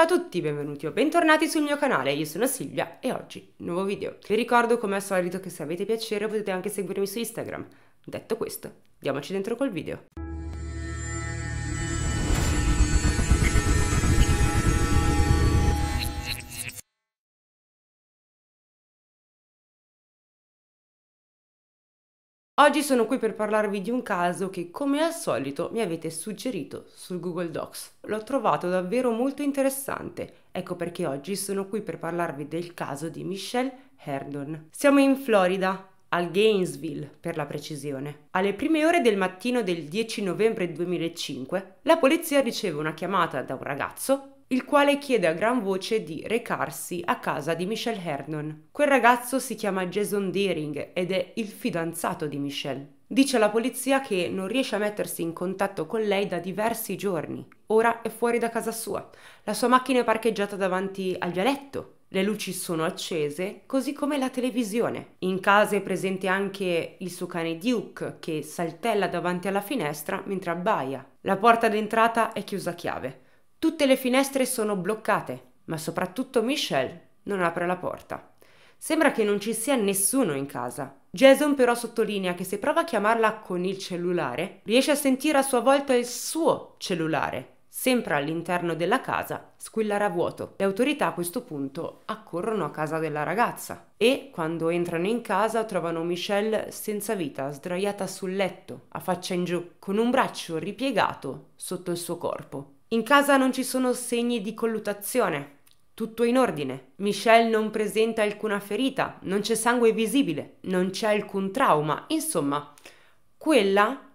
Ciao a tutti, benvenuti o bentornati sul mio canale, io sono Silvia e oggi nuovo video. Vi ricordo come al solito che se avete piacere potete anche seguirmi su Instagram. Detto questo, diamoci dentro col video. Oggi sono qui per parlarvi di un caso che, come al solito, mi avete suggerito sul Google Docs. L'ho trovato davvero molto interessante, ecco perché oggi sono qui per parlarvi del caso di Michelle Herdon. Siamo in Florida, al Gainesville per la precisione. Alle prime ore del mattino del 10 novembre 2005, la polizia riceve una chiamata da un ragazzo il quale chiede a gran voce di recarsi a casa di Michelle Hernon. Quel ragazzo si chiama Jason Deering ed è il fidanzato di Michelle. Dice alla polizia che non riesce a mettersi in contatto con lei da diversi giorni. Ora è fuori da casa sua. La sua macchina è parcheggiata davanti al vialetto. Le luci sono accese, così come la televisione. In casa è presente anche il suo cane Duke, che saltella davanti alla finestra mentre abbaia. La porta d'entrata è chiusa a chiave. Tutte le finestre sono bloccate, ma soprattutto Michelle non apre la porta. Sembra che non ci sia nessuno in casa. Jason però sottolinea che se prova a chiamarla con il cellulare, riesce a sentire a sua volta il suo cellulare, sempre all'interno della casa, squillare a vuoto. Le autorità a questo punto accorrono a casa della ragazza e, quando entrano in casa, trovano Michelle senza vita, sdraiata sul letto, a faccia in giù, con un braccio ripiegato sotto il suo corpo. In casa non ci sono segni di collutazione. Tutto in ordine. Michelle non presenta alcuna ferita, non c'è sangue visibile, non c'è alcun trauma. Insomma, quella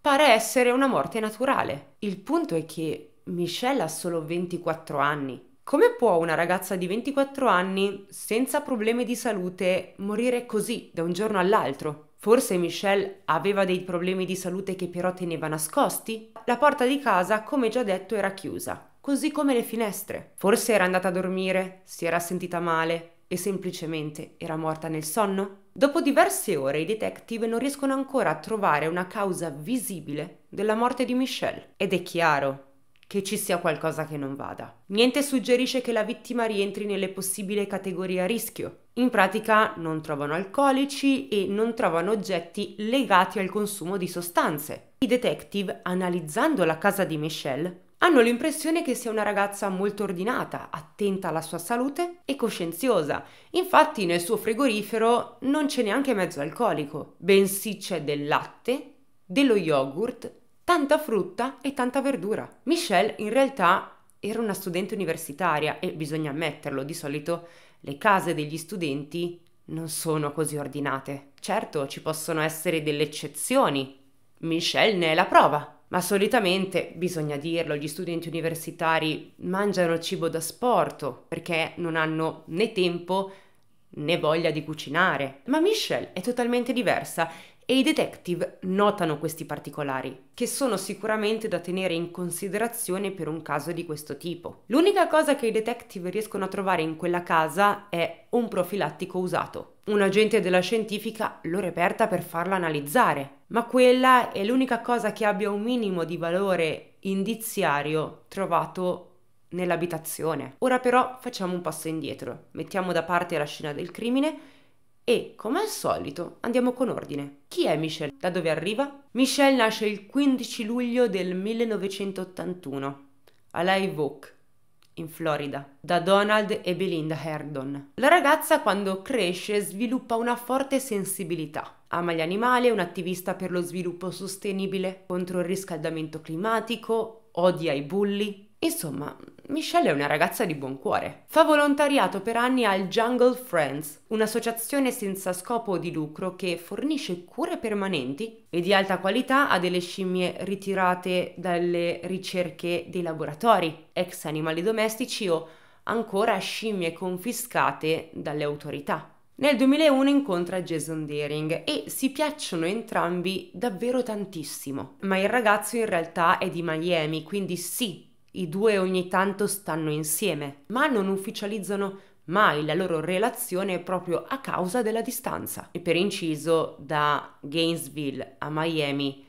pare essere una morte naturale. Il punto è che Michelle ha solo 24 anni. Come può una ragazza di 24 anni, senza problemi di salute, morire così da un giorno all'altro? Forse Michelle aveva dei problemi di salute che però teneva nascosti? La porta di casa, come già detto, era chiusa, così come le finestre. Forse era andata a dormire, si era sentita male e semplicemente era morta nel sonno? Dopo diverse ore i detective non riescono ancora a trovare una causa visibile della morte di Michelle. Ed è chiaro che ci sia qualcosa che non vada. Niente suggerisce che la vittima rientri nelle possibili categorie a rischio. In pratica non trovano alcolici e non trovano oggetti legati al consumo di sostanze. I detective, analizzando la casa di Michelle, hanno l'impressione che sia una ragazza molto ordinata, attenta alla sua salute e coscienziosa. Infatti nel suo frigorifero non c'è neanche mezzo alcolico, bensì c'è del latte, dello yogurt, tanta frutta e tanta verdura. Michelle in realtà era una studente universitaria e bisogna ammetterlo, di solito le case degli studenti non sono così ordinate. Certo, ci possono essere delle eccezioni. Michelle ne è la prova. Ma solitamente, bisogna dirlo, gli studenti universitari mangiano cibo da sporto perché non hanno né tempo né voglia di cucinare. Ma Michelle è totalmente diversa e i detective notano questi particolari, che sono sicuramente da tenere in considerazione per un caso di questo tipo. L'unica cosa che i detective riescono a trovare in quella casa è un profilattico usato. Un agente della scientifica lo reperta per farlo analizzare, ma quella è l'unica cosa che abbia un minimo di valore indiziario trovato nell'abitazione. Ora però facciamo un passo indietro, mettiamo da parte la scena del crimine e, come al solito, andiamo con ordine. Chi è Michelle? Da dove arriva? Michelle nasce il 15 luglio del 1981 a Live in Florida, da Donald e Belinda Herdon. La ragazza quando cresce sviluppa una forte sensibilità. Ama gli animali, è un'attivista per lo sviluppo sostenibile, contro il riscaldamento climatico, odia i bulli, Insomma, Michelle è una ragazza di buon cuore. Fa volontariato per anni al Jungle Friends, un'associazione senza scopo di lucro che fornisce cure permanenti e di alta qualità a delle scimmie ritirate dalle ricerche dei laboratori, ex animali domestici o ancora scimmie confiscate dalle autorità. Nel 2001 incontra Jason Deering e si piacciono entrambi davvero tantissimo, ma il ragazzo in realtà è di Miami, quindi sì, i due ogni tanto stanno insieme, ma non ufficializzano mai la loro relazione proprio a causa della distanza. E per inciso, da Gainesville a Miami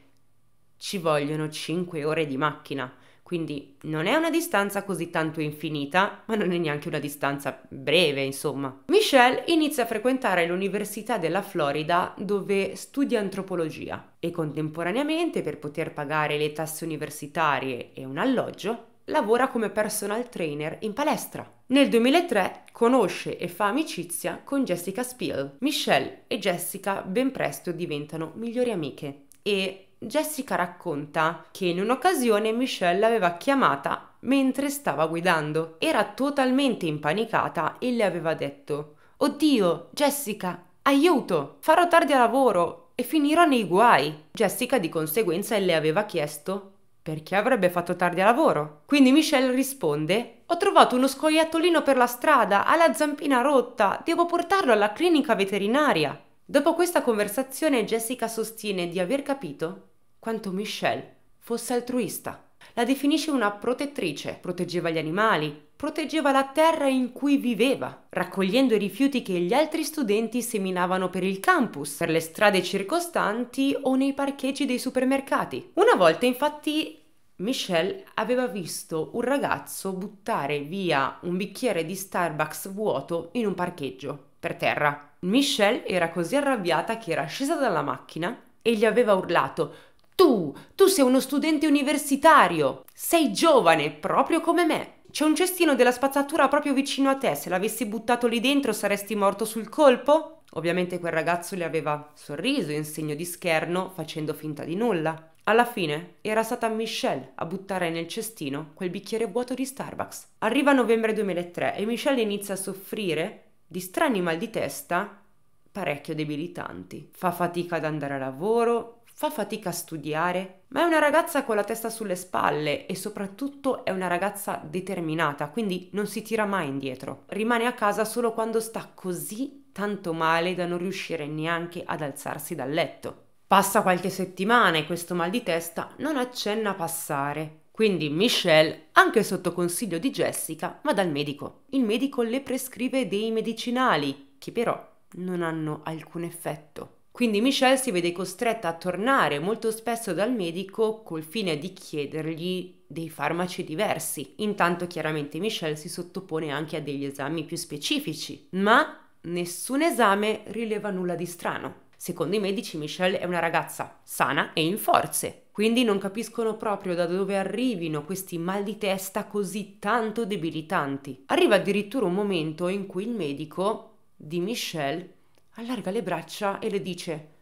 ci vogliono 5 ore di macchina. Quindi non è una distanza così tanto infinita, ma non è neanche una distanza breve, insomma. Michelle inizia a frequentare l'Università della Florida dove studia antropologia e contemporaneamente per poter pagare le tasse universitarie e un alloggio lavora come personal trainer in palestra. Nel 2003 conosce e fa amicizia con Jessica Spiel. Michelle e Jessica ben presto diventano migliori amiche e Jessica racconta che in un'occasione Michelle l'aveva chiamata mentre stava guidando. Era totalmente impanicata e le aveva detto Oddio, Jessica, aiuto! Farò tardi a lavoro e finirò nei guai. Jessica di conseguenza le aveva chiesto perché avrebbe fatto tardi a lavoro. Quindi Michelle risponde Ho trovato uno scoiattolino per la strada, ha la zampina rotta, devo portarlo alla clinica veterinaria. Dopo questa conversazione Jessica sostiene di aver capito quanto Michelle fosse altruista. La definisce una protettrice, proteggeva gli animali, proteggeva la terra in cui viveva, raccogliendo i rifiuti che gli altri studenti seminavano per il campus, per le strade circostanti o nei parcheggi dei supermercati. Una volta infatti Michelle aveva visto un ragazzo buttare via un bicchiere di Starbucks vuoto in un parcheggio, per terra. Michelle era così arrabbiata che era scesa dalla macchina e gli aveva urlato tu, tu sei uno studente universitario, sei giovane, proprio come me. C'è un cestino della spazzatura proprio vicino a te, se l'avessi buttato lì dentro saresti morto sul colpo? Ovviamente quel ragazzo le aveva sorriso in segno di scherno, facendo finta di nulla. Alla fine era stata Michelle a buttare nel cestino quel bicchiere vuoto di Starbucks. Arriva novembre 2003 e Michelle inizia a soffrire di strani mal di testa parecchio debilitanti. Fa fatica ad andare a lavoro, fa fatica a studiare, ma è una ragazza con la testa sulle spalle e soprattutto è una ragazza determinata, quindi non si tira mai indietro. Rimane a casa solo quando sta così tanto male da non riuscire neanche ad alzarsi dal letto. Passa qualche settimana e questo mal di testa non accenna a passare. Quindi Michelle, anche sotto consiglio di Jessica, va dal medico. Il medico le prescrive dei medicinali, che però non hanno alcun effetto. Quindi Michelle si vede costretta a tornare molto spesso dal medico col fine di chiedergli dei farmaci diversi. Intanto chiaramente Michelle si sottopone anche a degli esami più specifici, ma nessun esame rileva nulla di strano. Secondo i medici Michelle è una ragazza sana e in forze, quindi non capiscono proprio da dove arrivino questi mal di testa così tanto debilitanti. Arriva addirittura un momento in cui il medico di Michelle allarga le braccia e le dice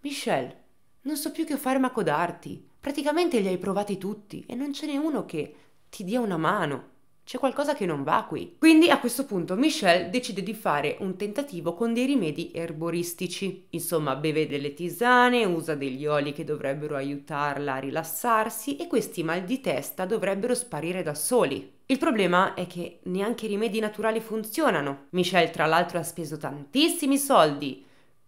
Michelle, non so più che farmaco darti. Praticamente li hai provati tutti e non ce n'è uno che ti dia una mano c'è qualcosa che non va qui. Quindi a questo punto Michelle decide di fare un tentativo con dei rimedi erboristici. Insomma, beve delle tisane, usa degli oli che dovrebbero aiutarla a rilassarsi e questi mal di testa dovrebbero sparire da soli. Il problema è che neanche i rimedi naturali funzionano. Michelle tra l'altro ha speso tantissimi soldi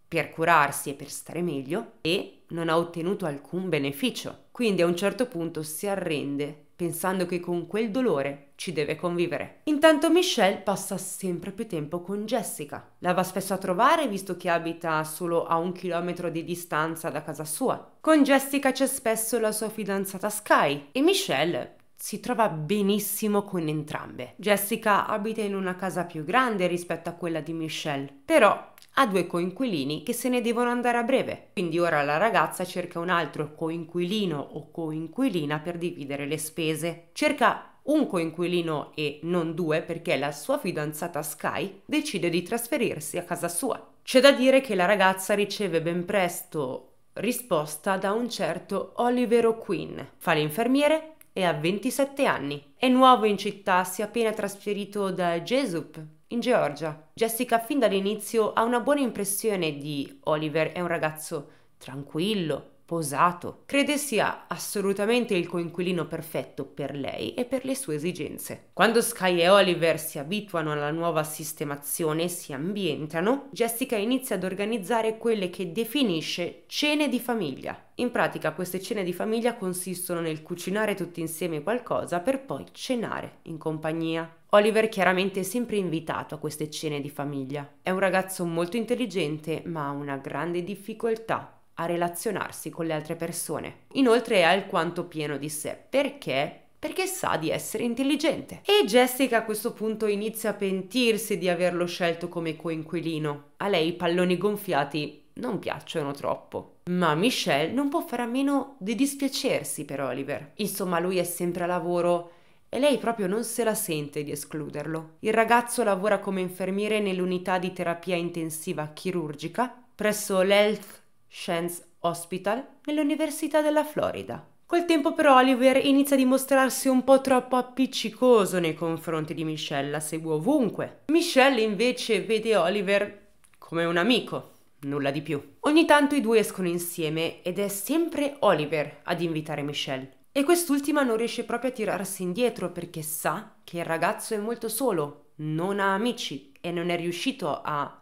per curarsi e per stare meglio e non ha ottenuto alcun beneficio. Quindi a un certo punto si arrende pensando che con quel dolore ci deve convivere. Intanto Michelle passa sempre più tempo con Jessica. La va spesso a trovare visto che abita solo a un chilometro di distanza da casa sua. Con Jessica c'è spesso la sua fidanzata Sky e Michelle si trova benissimo con entrambe. Jessica abita in una casa più grande rispetto a quella di Michelle, però ha due coinquilini che se ne devono andare a breve. Quindi ora la ragazza cerca un altro coinquilino o coinquilina per dividere le spese. Cerca un coinquilino e non due perché la sua fidanzata Sky decide di trasferirsi a casa sua. C'è da dire che la ragazza riceve ben presto risposta da un certo Oliver Quinn. Fa l'infermiere e ha 27 anni. È nuovo in città, si è appena trasferito da Jesup, in Georgia. Jessica fin dall'inizio ha una buona impressione di Oliver, è un ragazzo tranquillo, posato, crede sia assolutamente il coinquilino perfetto per lei e per le sue esigenze. Quando Sky e Oliver si abituano alla nuova sistemazione e si ambientano, Jessica inizia ad organizzare quelle che definisce cene di famiglia. In pratica queste cene di famiglia consistono nel cucinare tutti insieme qualcosa per poi cenare in compagnia. Oliver chiaramente è sempre invitato a queste cene di famiglia. È un ragazzo molto intelligente ma ha una grande difficoltà a relazionarsi con le altre persone. Inoltre è alquanto pieno di sé, perché perché sa di essere intelligente. E Jessica a questo punto inizia a pentirsi di averlo scelto come coinquilino. A lei i palloni gonfiati non piacciono troppo. Ma Michelle non può fare a meno di dispiacersi per Oliver. Insomma, lui è sempre a lavoro e lei proprio non se la sente di escluderlo. Il ragazzo lavora come infermiere nell'unità di terapia intensiva chirurgica presso l'Health Science Hospital nell'Università della Florida. Col tempo però Oliver inizia a dimostrarsi un po' troppo appiccicoso nei confronti di Michelle, la segue ovunque. Michelle invece vede Oliver come un amico, nulla di più. Ogni tanto i due escono insieme ed è sempre Oliver ad invitare Michelle. E quest'ultima non riesce proprio a tirarsi indietro perché sa che il ragazzo è molto solo, non ha amici e non è riuscito a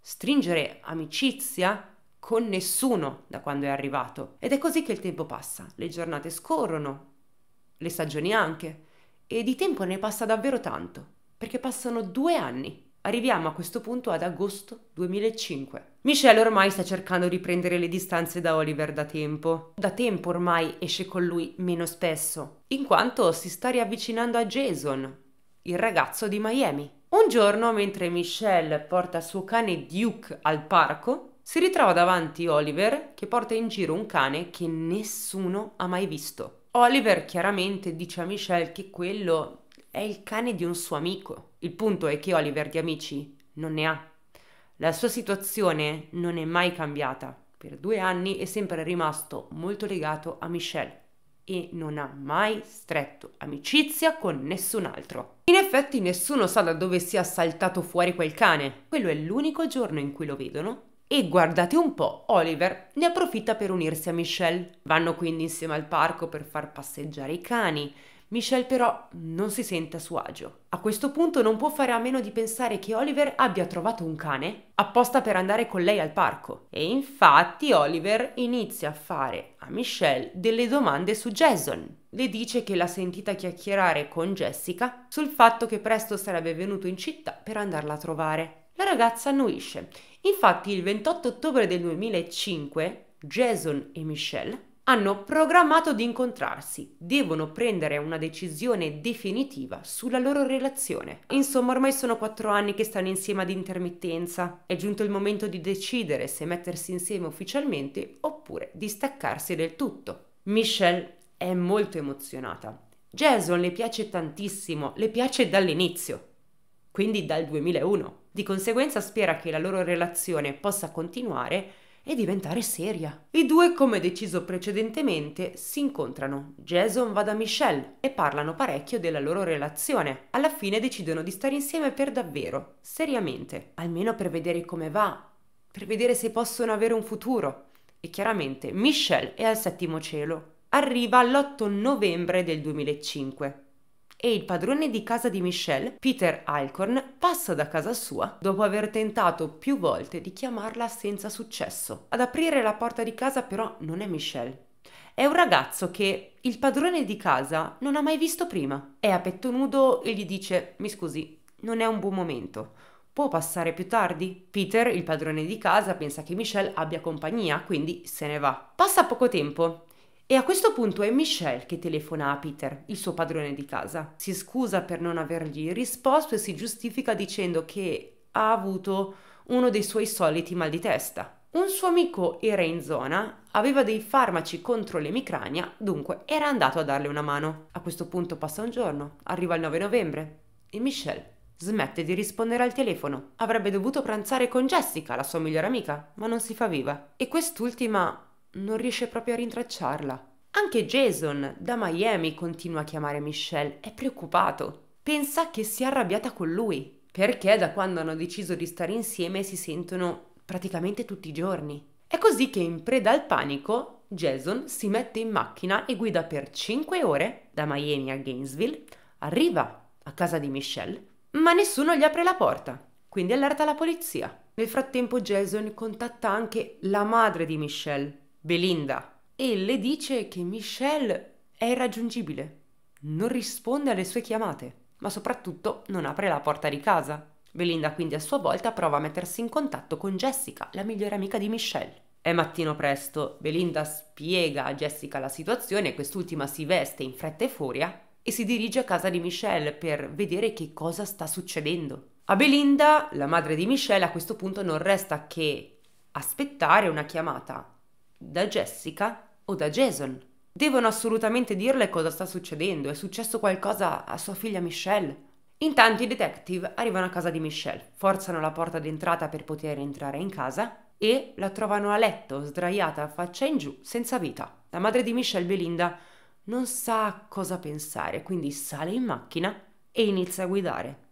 stringere amicizia con nessuno da quando è arrivato. Ed è così che il tempo passa, le giornate scorrono, le stagioni anche, e di tempo ne passa davvero tanto, perché passano due anni. Arriviamo a questo punto ad agosto 2005. Michelle ormai sta cercando di prendere le distanze da Oliver da tempo. Da tempo ormai esce con lui meno spesso, in quanto si sta riavvicinando a Jason, il ragazzo di Miami. Un giorno, mentre Michelle porta il suo cane Duke al parco, si ritrova davanti Oliver che porta in giro un cane che nessuno ha mai visto. Oliver chiaramente dice a Michelle che quello è il cane di un suo amico. Il punto è che Oliver di amici non ne ha. La sua situazione non è mai cambiata. Per due anni è sempre rimasto molto legato a Michelle e non ha mai stretto amicizia con nessun altro. In effetti nessuno sa da dove sia saltato fuori quel cane. Quello è l'unico giorno in cui lo vedono e guardate un po', Oliver ne approfitta per unirsi a Michelle. Vanno quindi insieme al parco per far passeggiare i cani. Michelle però non si sente a suo agio. A questo punto non può fare a meno di pensare che Oliver abbia trovato un cane apposta per andare con lei al parco. E infatti Oliver inizia a fare a Michelle delle domande su Jason. Le dice che l'ha sentita chiacchierare con Jessica sul fatto che presto sarebbe venuto in città per andarla a trovare. La ragazza annuisce. Infatti il 28 ottobre del 2005 Jason e Michelle hanno programmato di incontrarsi, devono prendere una decisione definitiva sulla loro relazione. Insomma, ormai sono quattro anni che stanno insieme ad intermittenza. È giunto il momento di decidere se mettersi insieme ufficialmente oppure di staccarsi del tutto. Michelle è molto emozionata. Jason le piace tantissimo, le piace dall'inizio, quindi dal 2001. Di conseguenza spera che la loro relazione possa continuare e diventare seria. I due, come deciso precedentemente, si incontrano. Jason va da Michelle e parlano parecchio della loro relazione. Alla fine decidono di stare insieme per davvero, seriamente, almeno per vedere come va, per vedere se possono avere un futuro. E chiaramente Michelle è al settimo cielo. Arriva l'8 novembre del 2005 e il padrone di casa di Michelle, Peter Alcorn, passa da casa sua dopo aver tentato più volte di chiamarla senza successo. Ad aprire la porta di casa però non è Michelle. È un ragazzo che il padrone di casa non ha mai visto prima. È a petto nudo e gli dice: Mi scusi, non è un buon momento. Può passare più tardi? Peter, il padrone di casa, pensa che Michelle abbia compagnia, quindi se ne va. Passa poco tempo e a questo punto è Michelle che telefona a Peter, il suo padrone di casa. Si scusa per non avergli risposto e si giustifica dicendo che ha avuto uno dei suoi soliti mal di testa. Un suo amico era in zona, aveva dei farmaci contro l'emicrania, dunque era andato a darle una mano. A questo punto passa un giorno, arriva il 9 novembre e Michelle smette di rispondere al telefono. Avrebbe dovuto pranzare con Jessica, la sua migliore amica, ma non si fa viva. E quest'ultima non riesce proprio a rintracciarla. Anche Jason, da Miami, continua a chiamare Michelle, è preoccupato. Pensa che sia arrabbiata con lui, perché da quando hanno deciso di stare insieme si sentono praticamente tutti i giorni. È così che in preda al panico, Jason si mette in macchina e guida per 5 ore da Miami a Gainesville, arriva a casa di Michelle, ma nessuno gli apre la porta, quindi allerta la polizia. Nel frattempo Jason contatta anche la madre di Michelle, Belinda, e le dice che Michelle è irraggiungibile, non risponde alle sue chiamate, ma soprattutto non apre la porta di casa. Belinda quindi a sua volta prova a mettersi in contatto con Jessica, la migliore amica di Michelle. È mattino presto, Belinda spiega a Jessica la situazione, quest'ultima si veste in fretta e furia e si dirige a casa di Michelle per vedere che cosa sta succedendo. A Belinda, la madre di Michelle, a questo punto non resta che aspettare una chiamata da Jessica o da Jason. Devono assolutamente dirle cosa sta succedendo, è successo qualcosa a sua figlia Michelle. Intanto i detective arrivano a casa di Michelle, forzano la porta d'entrata per poter entrare in casa e la trovano a letto, sdraiata faccia in giù, senza vita. La madre di Michelle, Belinda, non sa cosa pensare, quindi sale in macchina e inizia a guidare.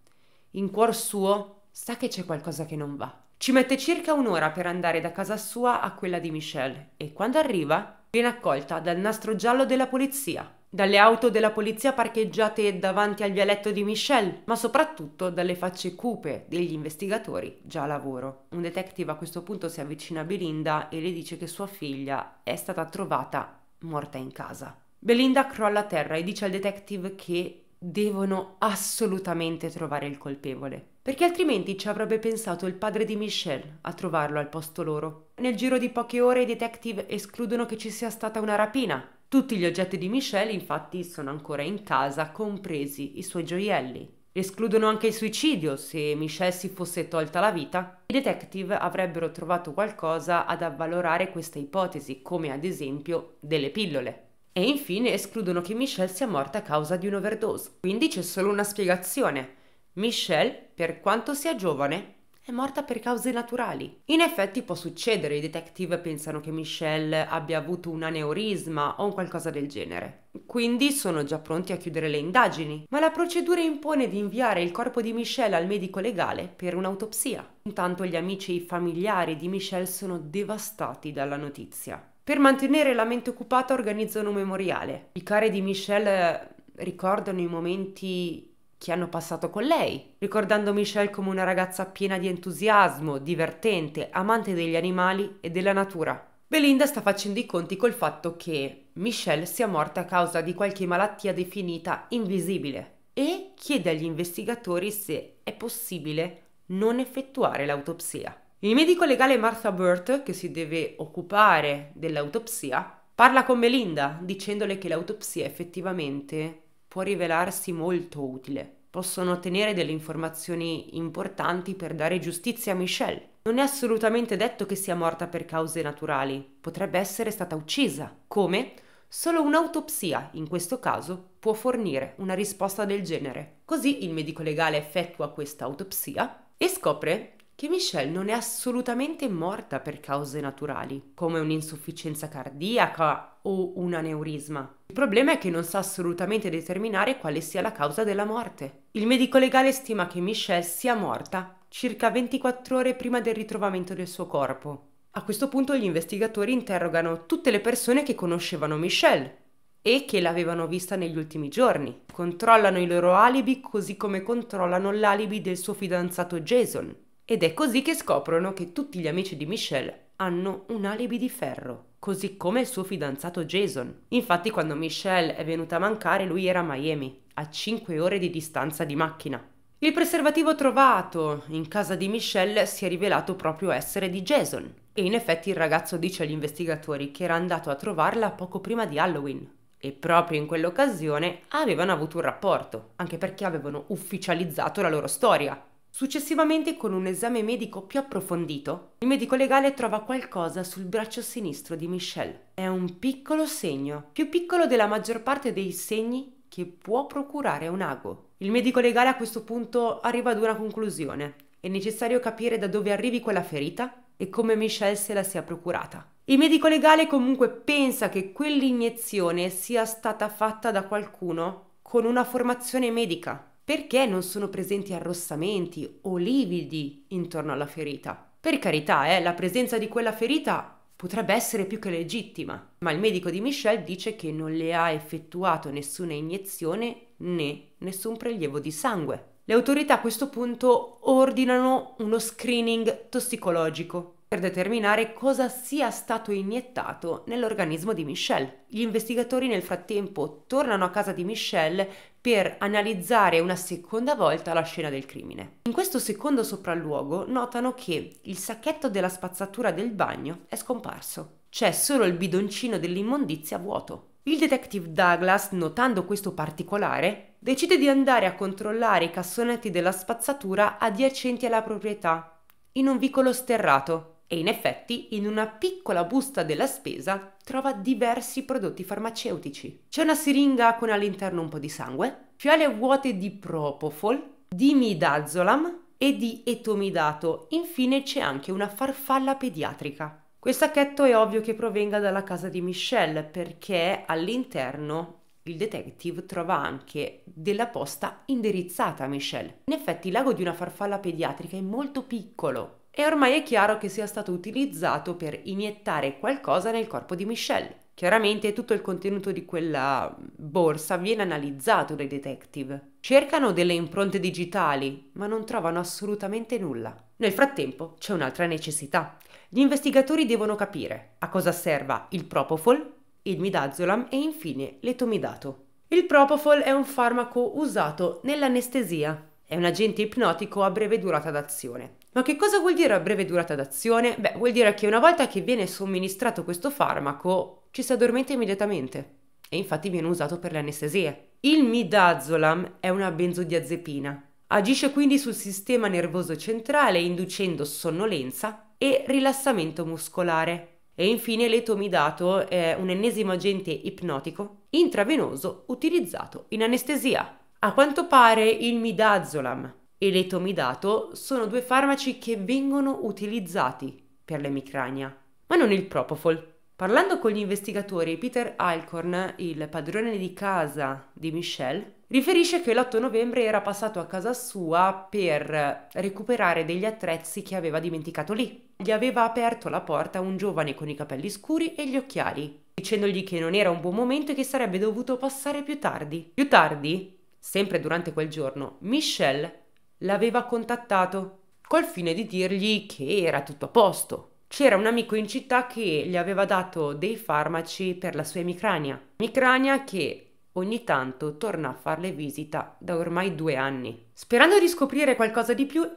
In cuor suo sa che c'è qualcosa che non va. Ci mette circa un'ora per andare da casa sua a quella di Michelle e quando arriva viene accolta dal nastro giallo della polizia, dalle auto della polizia parcheggiate davanti al vialetto di Michelle, ma soprattutto dalle facce cupe degli investigatori già a lavoro. Un detective a questo punto si avvicina a Belinda e le dice che sua figlia è stata trovata morta in casa. Belinda crolla a terra e dice al detective che devono assolutamente trovare il colpevole perché altrimenti ci avrebbe pensato il padre di Michelle a trovarlo al posto loro. Nel giro di poche ore i detective escludono che ci sia stata una rapina. Tutti gli oggetti di Michelle infatti sono ancora in casa, compresi i suoi gioielli. Escludono anche il suicidio, se Michelle si fosse tolta la vita. I detective avrebbero trovato qualcosa ad avvalorare questa ipotesi, come ad esempio delle pillole. E infine escludono che Michelle sia morta a causa di un'overdose. Quindi c'è solo una spiegazione Michelle, per quanto sia giovane, è morta per cause naturali. In effetti può succedere, i detective pensano che Michelle abbia avuto un aneurisma o un qualcosa del genere. Quindi sono già pronti a chiudere le indagini, ma la procedura impone di inviare il corpo di Michelle al medico legale per un'autopsia. Intanto gli amici e i familiari di Michelle sono devastati dalla notizia. Per mantenere la mente occupata organizzano un memoriale. I cari di Michelle ricordano i momenti che hanno passato con lei, ricordando Michelle come una ragazza piena di entusiasmo, divertente, amante degli animali e della natura. Belinda sta facendo i conti col fatto che Michelle sia morta a causa di qualche malattia definita invisibile e chiede agli investigatori se è possibile non effettuare l'autopsia. Il medico legale Martha Burt, che si deve occupare dell'autopsia, parla con Melinda dicendole che l'autopsia effettivamente può rivelarsi molto utile. Possono ottenere delle informazioni importanti per dare giustizia a Michelle. Non è assolutamente detto che sia morta per cause naturali, potrebbe essere stata uccisa. Come? Solo un'autopsia, in questo caso, può fornire una risposta del genere. Così il medico legale effettua questa autopsia e scopre che Michelle non è assolutamente morta per cause naturali, come un'insufficienza cardiaca o un aneurisma. Il problema è che non sa assolutamente determinare quale sia la causa della morte. Il medico legale stima che Michelle sia morta circa 24 ore prima del ritrovamento del suo corpo. A questo punto gli investigatori interrogano tutte le persone che conoscevano Michelle e che l'avevano vista negli ultimi giorni. Controllano i loro alibi così come controllano l'alibi del suo fidanzato Jason, ed è così che scoprono che tutti gli amici di Michelle hanno un alibi di ferro, così come il suo fidanzato Jason. Infatti quando Michelle è venuta a mancare lui era a Miami, a 5 ore di distanza di macchina. Il preservativo trovato in casa di Michelle si è rivelato proprio essere di Jason. E in effetti il ragazzo dice agli investigatori che era andato a trovarla poco prima di Halloween. E proprio in quell'occasione avevano avuto un rapporto, anche perché avevano ufficializzato la loro storia. Successivamente, con un esame medico più approfondito, il medico legale trova qualcosa sul braccio sinistro di Michelle. È un piccolo segno, più piccolo della maggior parte dei segni che può procurare un ago. Il medico legale a questo punto arriva ad una conclusione. È necessario capire da dove arrivi quella ferita e come Michelle se la sia procurata. Il medico legale comunque pensa che quell'iniezione sia stata fatta da qualcuno con una formazione medica perché non sono presenti arrossamenti o lividi intorno alla ferita? Per carità, eh, la presenza di quella ferita potrebbe essere più che legittima, ma il medico di Michelle dice che non le ha effettuato nessuna iniezione né nessun prelievo di sangue. Le autorità a questo punto ordinano uno screening tossicologico per determinare cosa sia stato iniettato nell'organismo di Michelle. Gli investigatori nel frattempo tornano a casa di Michelle per analizzare una seconda volta la scena del crimine. In questo secondo sopralluogo notano che il sacchetto della spazzatura del bagno è scomparso. C'è solo il bidoncino dell'immondizia vuoto. Il detective Douglas, notando questo particolare, decide di andare a controllare i cassonetti della spazzatura adiacenti alla proprietà, in un vicolo sterrato, e in effetti in una piccola busta della spesa trova diversi prodotti farmaceutici. C'è una siringa con all'interno un po' di sangue, fiale vuote di propofol, di midazolam e di etomidato. Infine c'è anche una farfalla pediatrica. Questo sacchetto è ovvio che provenga dalla casa di Michelle perché all'interno il detective trova anche della posta indirizzata a Michelle. In effetti il lago di una farfalla pediatrica è molto piccolo, e ormai è chiaro che sia stato utilizzato per iniettare qualcosa nel corpo di Michelle. Chiaramente tutto il contenuto di quella borsa viene analizzato dai detective. Cercano delle impronte digitali, ma non trovano assolutamente nulla. Nel frattempo c'è un'altra necessità. Gli investigatori devono capire a cosa serva il propofol, il midazolam e infine l'etomidato. Il propofol è un farmaco usato nell'anestesia. È un agente ipnotico a breve durata d'azione ma che cosa vuol dire a breve durata d'azione? Beh, vuol dire che una volta che viene somministrato questo farmaco ci si addormenta immediatamente e infatti viene usato per le anestesie. Il midazolam è una benzodiazepina. Agisce quindi sul sistema nervoso centrale inducendo sonnolenza e rilassamento muscolare. E infine l'etomidato è un ennesimo agente ipnotico intravenoso utilizzato in anestesia. A quanto pare il midazolam e l'etomidato sono due farmaci che vengono utilizzati per l'emicrania, ma non il propofol. Parlando con gli investigatori, Peter Alcorn, il padrone di casa di Michelle, riferisce che l'8 novembre era passato a casa sua per recuperare degli attrezzi che aveva dimenticato lì. Gli aveva aperto la porta un giovane con i capelli scuri e gli occhiali, dicendogli che non era un buon momento e che sarebbe dovuto passare più tardi. Più tardi, sempre durante quel giorno, Michelle l'aveva contattato col fine di dirgli che era tutto a posto. C'era un amico in città che gli aveva dato dei farmaci per la sua emicrania. Emicrania che ogni tanto torna a farle visita da ormai due anni. Sperando di scoprire qualcosa di più,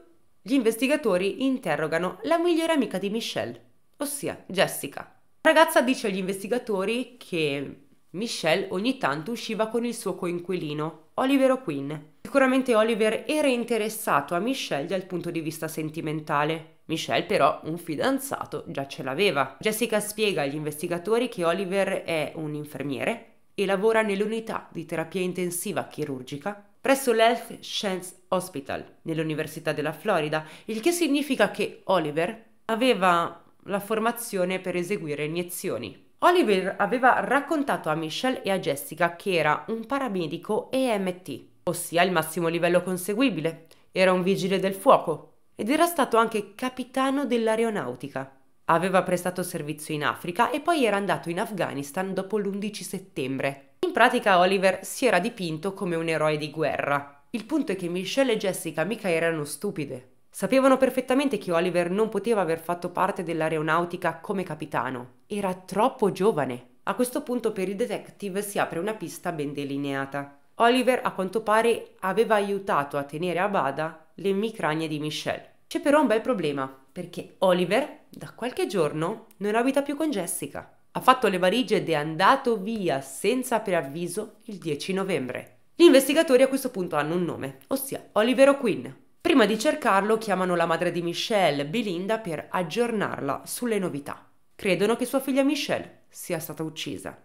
gli investigatori interrogano la migliore amica di Michelle, ossia Jessica. La ragazza dice agli investigatori che Michelle ogni tanto usciva con il suo coinquilino, Olivero Quinn, Sicuramente Oliver era interessato a Michelle dal punto di vista sentimentale, Michelle però un fidanzato già ce l'aveva. Jessica spiega agli investigatori che Oliver è un infermiere e lavora nell'unità di terapia intensiva chirurgica presso l'Health Science Hospital nell'Università della Florida, il che significa che Oliver aveva la formazione per eseguire iniezioni. Oliver aveva raccontato a Michelle e a Jessica che era un paramedico EMT, ossia il massimo livello conseguibile. Era un vigile del fuoco ed era stato anche capitano dell'aeronautica. Aveva prestato servizio in Africa e poi era andato in Afghanistan dopo l'11 settembre. In pratica Oliver si era dipinto come un eroe di guerra. Il punto è che Michelle e Jessica mica erano stupide. Sapevano perfettamente che Oliver non poteva aver fatto parte dell'aeronautica come capitano. Era troppo giovane. A questo punto per i detective si apre una pista ben delineata. Oliver a quanto pare aveva aiutato a tenere a bada le micragne di Michelle. C'è però un bel problema, perché Oliver da qualche giorno non abita più con Jessica. Ha fatto le valigie ed è andato via senza preavviso il 10 novembre. Gli investigatori a questo punto hanno un nome, ossia Oliver O'Quinn. Prima di cercarlo chiamano la madre di Michelle, Belinda, per aggiornarla sulle novità. Credono che sua figlia Michelle sia stata uccisa.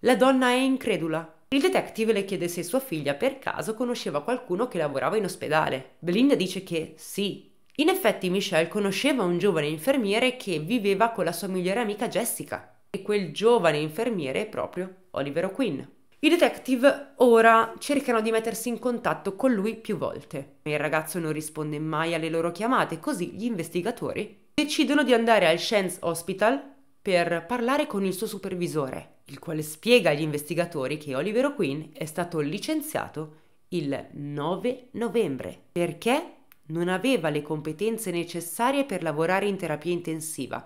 La donna è incredula il detective le chiede se sua figlia per caso conosceva qualcuno che lavorava in ospedale. Belinda dice che sì. In effetti Michelle conosceva un giovane infermiere che viveva con la sua migliore amica Jessica. E quel giovane infermiere è proprio Oliver O'Quinn. I detective ora cercano di mettersi in contatto con lui più volte. Ma Il ragazzo non risponde mai alle loro chiamate, così gli investigatori decidono di andare al Science Hospital per parlare con il suo supervisore il quale spiega agli investigatori che Oliver Queen è stato licenziato il 9 novembre perché non aveva le competenze necessarie per lavorare in terapia intensiva.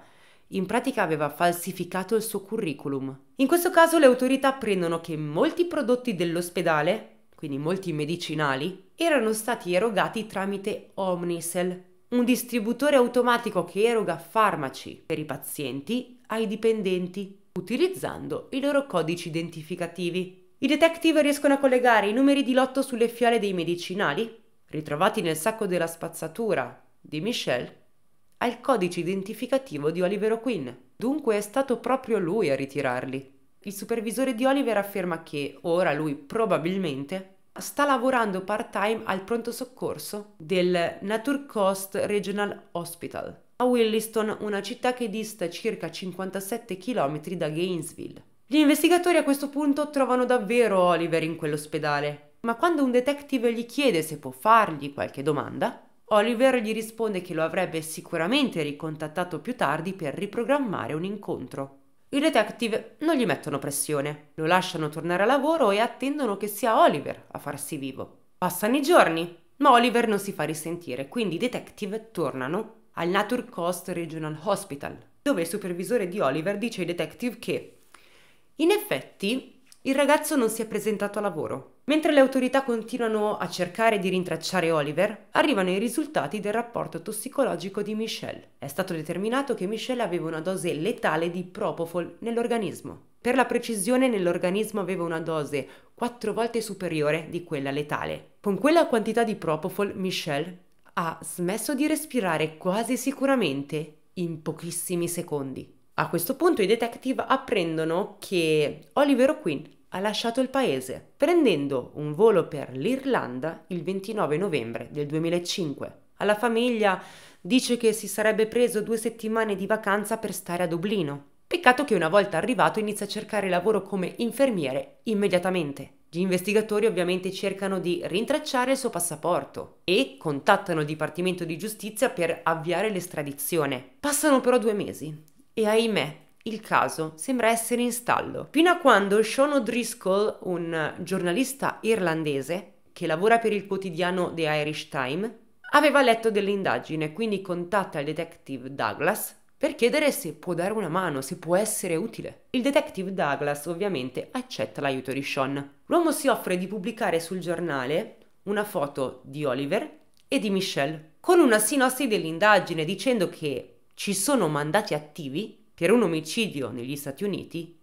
In pratica aveva falsificato il suo curriculum. In questo caso le autorità apprendono che molti prodotti dell'ospedale, quindi molti medicinali, erano stati erogati tramite Omnisel, un distributore automatico che eroga farmaci per i pazienti ai dipendenti utilizzando i loro codici identificativi. I detective riescono a collegare i numeri di lotto sulle fiale dei medicinali, ritrovati nel sacco della spazzatura di Michelle, al codice identificativo di Oliver Quinn. Dunque è stato proprio lui a ritirarli. Il supervisore di Oliver afferma che ora lui probabilmente sta lavorando part-time al pronto soccorso del Naturcost Regional Hospital Williston, una città che dista circa 57 km da Gainesville. Gli investigatori a questo punto trovano davvero Oliver in quell'ospedale, ma quando un detective gli chiede se può fargli qualche domanda, Oliver gli risponde che lo avrebbe sicuramente ricontattato più tardi per riprogrammare un incontro. I detective non gli mettono pressione, lo lasciano tornare a lavoro e attendono che sia Oliver a farsi vivo. Passano i giorni, ma Oliver non si fa risentire, quindi i detective tornano al Coast Regional Hospital, dove il supervisore di Oliver dice ai detective che in effetti il ragazzo non si è presentato a lavoro. Mentre le autorità continuano a cercare di rintracciare Oliver, arrivano i risultati del rapporto tossicologico di Michelle. È stato determinato che Michelle aveva una dose letale di propofol nell'organismo. Per la precisione, nell'organismo aveva una dose quattro volte superiore di quella letale. Con quella quantità di propofol, Michelle ha smesso di respirare quasi sicuramente in pochissimi secondi. A questo punto i detective apprendono che Oliver Quinn ha lasciato il paese, prendendo un volo per l'Irlanda il 29 novembre del 2005. Alla famiglia dice che si sarebbe preso due settimane di vacanza per stare a Dublino. Peccato che una volta arrivato inizia a cercare lavoro come infermiere immediatamente. Gli investigatori ovviamente cercano di rintracciare il suo passaporto e contattano il Dipartimento di Giustizia per avviare l'estradizione. Passano però due mesi e ahimè, il caso sembra essere in stallo, fino a quando Sean O'Driscoll, un giornalista irlandese che lavora per il quotidiano The Irish Times, aveva letto dell'indagine, quindi contatta il detective Douglas per chiedere se può dare una mano, se può essere utile. Il detective Douglas ovviamente accetta l'aiuto di Sean. L'uomo si offre di pubblicare sul giornale una foto di Oliver e di Michelle, con una sinossi dell'indagine dicendo che ci sono mandati attivi per un omicidio negli Stati Uniti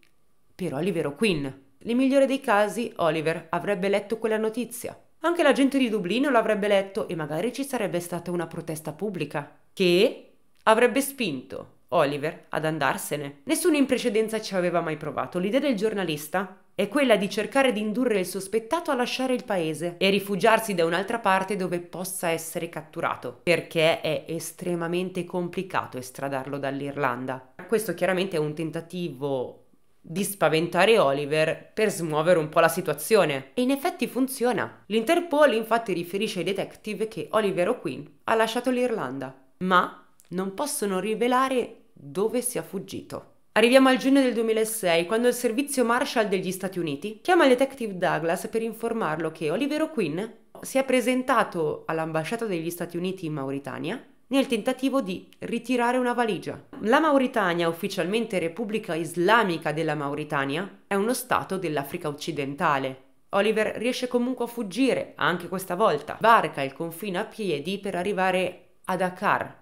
per Oliver O'Quinn. Nel migliore dei casi Oliver avrebbe letto quella notizia. Anche la gente di Dublino l'avrebbe letto e magari ci sarebbe stata una protesta pubblica che avrebbe spinto Oliver ad andarsene. Nessuno in precedenza ci aveva mai provato. L'idea del giornalista è quella di cercare di indurre il sospettato a lasciare il paese e rifugiarsi da un'altra parte dove possa essere catturato, perché è estremamente complicato estradarlo dall'Irlanda. Questo chiaramente è un tentativo di spaventare Oliver per smuovere un po' la situazione. E in effetti funziona. L'Interpol infatti riferisce ai detective che Oliver O'Quinn ha lasciato l'Irlanda, ma non possono rivelare dove sia fuggito. Arriviamo al giugno del 2006, quando il servizio Marshall degli Stati Uniti chiama il detective Douglas per informarlo che Olivero Quinn si è presentato all'ambasciata degli Stati Uniti in Mauritania nel tentativo di ritirare una valigia. La Mauritania, ufficialmente Repubblica Islamica della Mauritania, è uno stato dell'Africa occidentale. Oliver riesce comunque a fuggire, anche questa volta. Varca il confine a piedi per arrivare a Dakar,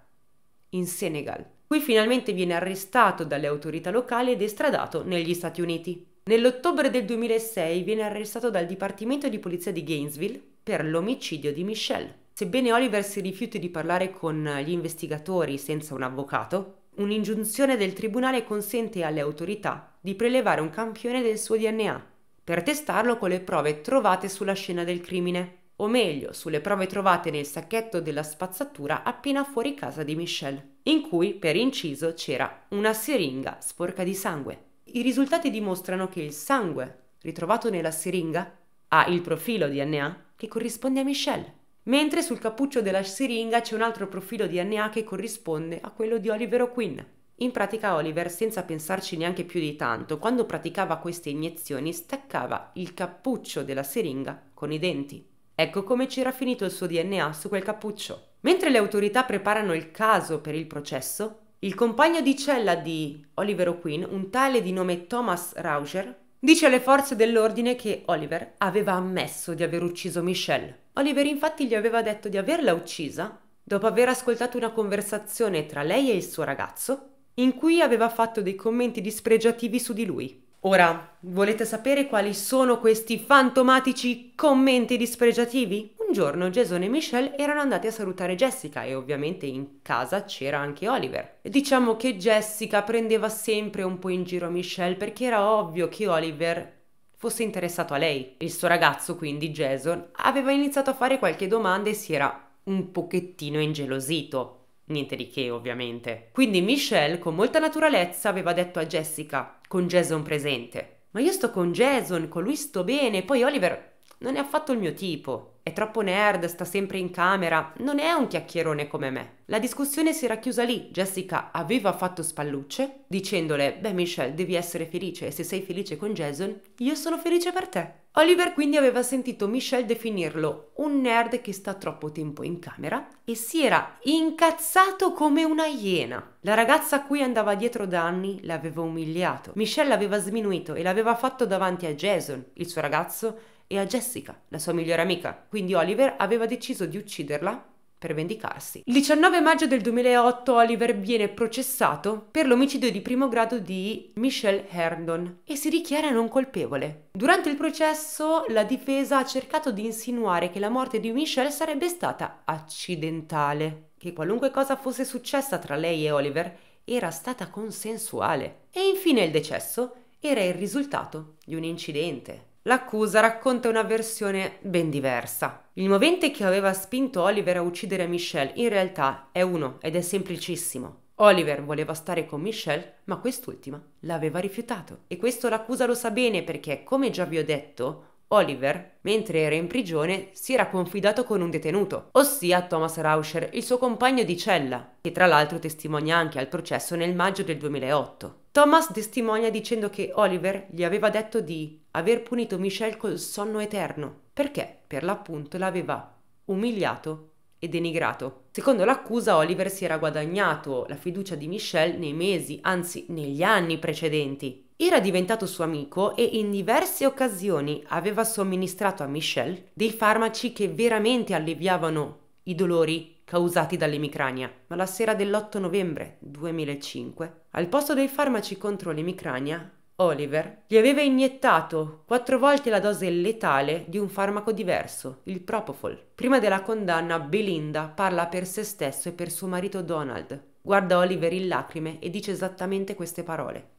in Senegal. Qui finalmente viene arrestato dalle autorità locali ed estradato negli Stati Uniti. Nell'ottobre del 2006 viene arrestato dal Dipartimento di Polizia di Gainesville per l'omicidio di Michelle. Sebbene Oliver si rifiuti di parlare con gli investigatori senza un avvocato, un'ingiunzione del tribunale consente alle autorità di prelevare un campione del suo DNA per testarlo con le prove trovate sulla scena del crimine, o meglio, sulle prove trovate nel sacchetto della spazzatura appena fuori casa di Michelle in cui per inciso c'era una siringa sporca di sangue. I risultati dimostrano che il sangue ritrovato nella siringa ha il profilo DNA che corrisponde a Michelle, mentre sul cappuccio della siringa c'è un altro profilo DNA che corrisponde a quello di Oliver O'Quinn. In pratica Oliver, senza pensarci neanche più di tanto, quando praticava queste iniezioni staccava il cappuccio della siringa con i denti. Ecco come c'era finito il suo DNA su quel cappuccio. Mentre le autorità preparano il caso per il processo, il compagno di cella di Oliver O'Quinn, un tale di nome Thomas Rauscher, dice alle forze dell'ordine che Oliver aveva ammesso di aver ucciso Michelle. Oliver infatti gli aveva detto di averla uccisa dopo aver ascoltato una conversazione tra lei e il suo ragazzo in cui aveva fatto dei commenti dispregiativi su di lui. Ora, volete sapere quali sono questi fantomatici commenti dispregiativi? Un giorno Jason e Michelle erano andati a salutare Jessica e ovviamente in casa c'era anche Oliver. Diciamo che Jessica prendeva sempre un po' in giro Michelle perché era ovvio che Oliver fosse interessato a lei. Il suo ragazzo, quindi Jason, aveva iniziato a fare qualche domanda e si era un pochettino ingelosito. Niente di che, ovviamente. Quindi Michelle, con molta naturalezza, aveva detto a Jessica, con Jason presente, ma io sto con Jason, con lui sto bene, poi Oliver non è affatto il mio tipo. È troppo nerd, sta sempre in camera, non è un chiacchierone come me. La discussione si era chiusa lì, Jessica aveva fatto spallucce, dicendole, beh Michelle, devi essere felice e se sei felice con Jason, io sono felice per te. Oliver quindi aveva sentito Michelle definirlo un nerd che sta troppo tempo in camera e si era incazzato come una iena. La ragazza a cui andava dietro da anni l'aveva umiliato, Michelle l'aveva sminuito e l'aveva fatto davanti a Jason, il suo ragazzo, e a Jessica, la sua migliore amica, quindi Oliver aveva deciso di ucciderla per vendicarsi. Il 19 maggio del 2008 Oliver viene processato per l'omicidio di primo grado di Michelle Herndon e si dichiara non colpevole. Durante il processo la difesa ha cercato di insinuare che la morte di Michelle sarebbe stata accidentale, che qualunque cosa fosse successa tra lei e Oliver era stata consensuale. E infine il decesso era il risultato di un incidente l'accusa racconta una versione ben diversa. Il movente che aveva spinto Oliver a uccidere Michelle in realtà è uno ed è semplicissimo. Oliver voleva stare con Michelle, ma quest'ultima l'aveva rifiutato. E questo l'accusa lo sa bene perché, come già vi ho detto, Oliver, mentre era in prigione, si era confidato con un detenuto, ossia Thomas Rauscher, il suo compagno di cella, che tra l'altro testimonia anche al processo nel maggio del 2008. Thomas testimonia dicendo che Oliver gli aveva detto di aver punito Michelle col sonno eterno, perché per l'appunto l'aveva umiliato e denigrato. Secondo l'accusa, Oliver si era guadagnato la fiducia di Michelle nei mesi, anzi negli anni precedenti. Era diventato suo amico e in diverse occasioni aveva somministrato a Michelle dei farmaci che veramente alleviavano i dolori causati dall'emicrania, ma la sera dell'8 novembre 2005, al posto dei farmaci contro l'emicrania, Oliver gli aveva iniettato quattro volte la dose letale di un farmaco diverso, il Propofol. Prima della condanna, Belinda parla per se stesso e per suo marito Donald. Guarda Oliver in lacrime e dice esattamente queste parole.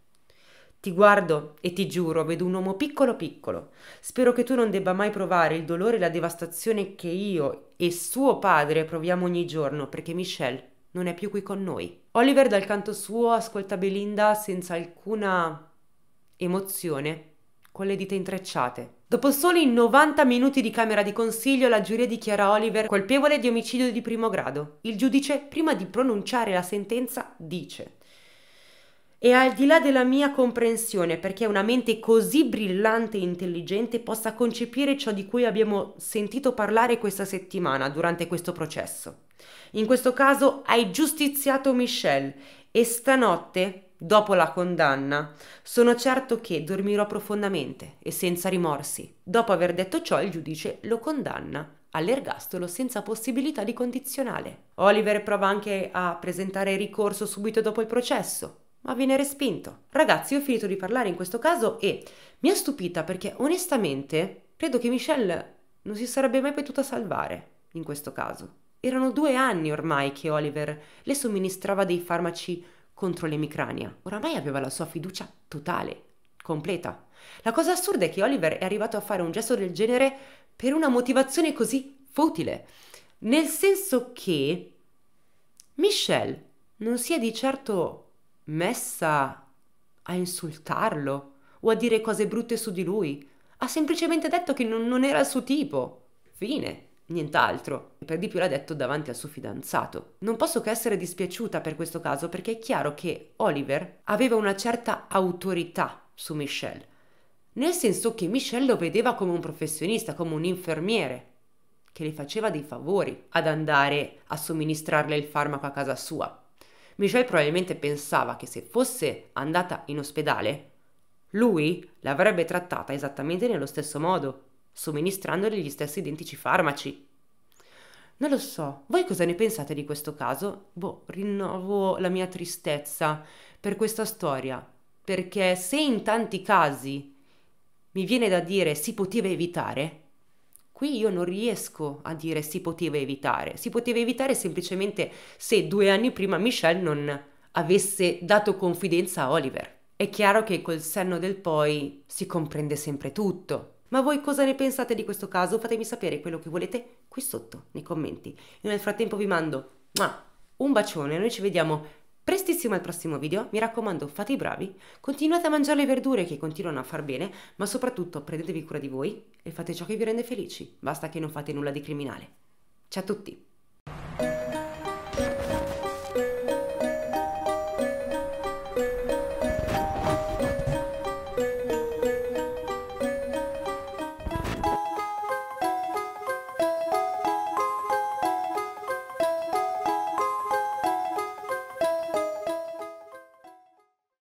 Ti guardo e ti giuro, vedo un uomo piccolo piccolo. Spero che tu non debba mai provare il dolore e la devastazione che io e suo padre proviamo ogni giorno, perché Michelle non è più qui con noi. Oliver dal canto suo ascolta Belinda senza alcuna emozione, con le dita intrecciate. Dopo soli 90 minuti di Camera di Consiglio, la giuria dichiara Oliver colpevole di omicidio di primo grado. Il giudice, prima di pronunciare la sentenza, dice e al di là della mia comprensione perché una mente così brillante e intelligente possa concepire ciò di cui abbiamo sentito parlare questa settimana durante questo processo. In questo caso hai giustiziato Michelle e stanotte, dopo la condanna, sono certo che dormirò profondamente e senza rimorsi. Dopo aver detto ciò il giudice lo condanna all'ergastolo senza possibilità di condizionale. Oliver prova anche a presentare ricorso subito dopo il processo, ma viene respinto. Ragazzi, io ho finito di parlare in questo caso e mi ha stupita perché onestamente credo che Michelle non si sarebbe mai potuta salvare in questo caso. Erano due anni ormai che Oliver le somministrava dei farmaci contro l'emicrania. Oramai aveva la sua fiducia totale, completa. La cosa assurda è che Oliver è arrivato a fare un gesto del genere per una motivazione così futile. Nel senso che Michelle non si è di certo messa a insultarlo o a dire cose brutte su di lui. Ha semplicemente detto che non, non era il suo tipo. Fine nient'altro. Per di più l'ha detto davanti al suo fidanzato. Non posso che essere dispiaciuta per questo caso perché è chiaro che Oliver aveva una certa autorità su Michelle, nel senso che Michelle lo vedeva come un professionista, come un infermiere, che le faceva dei favori ad andare a somministrarle il farmaco a casa sua. Michelle probabilmente pensava che se fosse andata in ospedale, lui l'avrebbe trattata esattamente nello stesso modo, somministrandole gli stessi identici farmaci. Non lo so, voi cosa ne pensate di questo caso? Boh, rinnovo la mia tristezza per questa storia, perché se in tanti casi mi viene da dire si poteva evitare, Qui io non riesco a dire si poteva evitare, si poteva evitare semplicemente se due anni prima Michelle non avesse dato confidenza a Oliver. È chiaro che col senno del poi si comprende sempre tutto. Ma voi cosa ne pensate di questo caso? Fatemi sapere quello che volete qui sotto nei commenti. Io nel frattempo vi mando un bacione, noi ci vediamo Prestissimo al prossimo video, mi raccomando fate i bravi, continuate a mangiare le verdure che continuano a far bene, ma soprattutto prendetevi cura di voi e fate ciò che vi rende felici, basta che non fate nulla di criminale. Ciao a tutti!